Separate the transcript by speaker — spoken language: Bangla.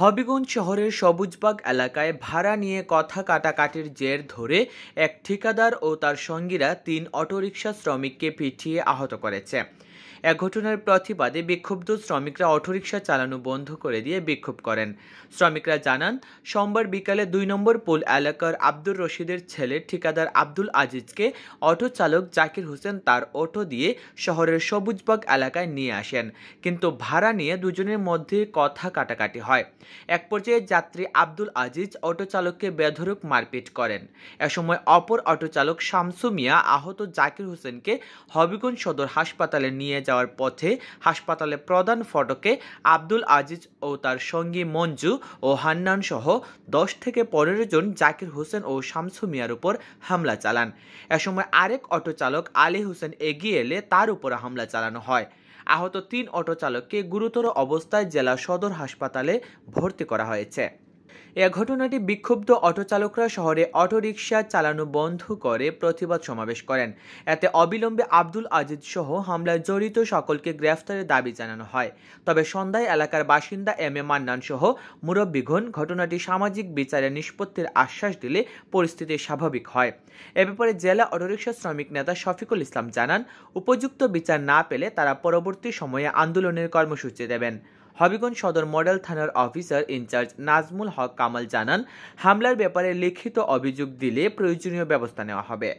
Speaker 1: হবিগঞ্জ শহরের সবুজবাগ এলাকায় ভাড়া নিয়ে কথা কাটাকাটির জের ধরে এক ঠিকাদার ও তার সঙ্গীরা তিন অটোরিকশা শ্রমিককে পিটিয়ে আহত করেছে এক ঘটনার প্রতিবাদে বিক্ষুব্ধ শ্রমিকরা অটোরিকশা চালানো বন্ধ করে দিয়ে বিক্ষোভ করেন শ্রমিকরা জানান সোমবার বিকালে দুই নম্বর পুল এলাকার আব্দুর রশিদের ছেলে ঠিকাদার আব্দুল আজিজকে অটো চালক জাকির হোসেন তার অটো দিয়ে শহরের সবুজবাগ এলাকায় নিয়ে আসেন কিন্তু ভাড়া নিয়ে দুজনের মধ্যে কথা কাটাকাটি হয় এক পর্যায়ে যাত্রী আব্দুল আজিজ অটো চালককে বেধরক মারপিট করেন এ সময় অপর অটো চালক শামসু মিয়া আহত জাকির হোসেনকে হবিগঞ্জ সদর হাসপাতালে নিয়ে নিয়ে যাওয়ার পথে হাসপাতালে প্রধান ফটকে আব্দুল আজিজ ও তার সঙ্গী মঞ্জু ও হান্নান সহ দশ থেকে পনেরো জন জাকির হোসেন ও শামসু মিয়ার উপর হামলা চালান এ সময় আরেক অটো চালক আলী হোসেন এগিয়ে এলে তার উপর হামলা চালানো হয় আহত তিন অটো চালককে গুরুতর অবস্থায় জেলা সদর হাসপাতালে ভর্তি করা হয়েছে এ ঘটনাটি বিক্ষুব্ধ অটোচালকরা শহরে অটোরিকশা চালানো বন্ধ করে প্রতিবাদ সমাবেশ করেন এতে অবিলম্বে আব্দুল আজিজ সহ হামলায় জড়িত সকলকে গ্রেফতারের দাবি জানানো হয় তবে সন্ধ্যায় এলাকার বাসিন্দা এম এ মান্নান সহ মুরব্বীঘন ঘটনাটি সামাজিক বিচারে নিষ্পত্তির আশ্বাস দিলে পরিস্থিতি স্বাভাবিক হয় এ ব্যাপারে জেলা অটোরিকশা শ্রমিক নেতা শফিকুল ইসলাম জানান উপযুক্ত বিচার না পেলে তারা পরবর্তী সময়ে আন্দোলনের কর্মসূচি দেবেন হবিগঞ্জ সদর মডেল থানার অফিসার ইনচার্জ নাজমুল হক কামাল জানান হামলার ব্যাপারে লিখিত অভিযোগ দিলে প্রয়োজনীয় ব্যবস্থা নেওয়া হবে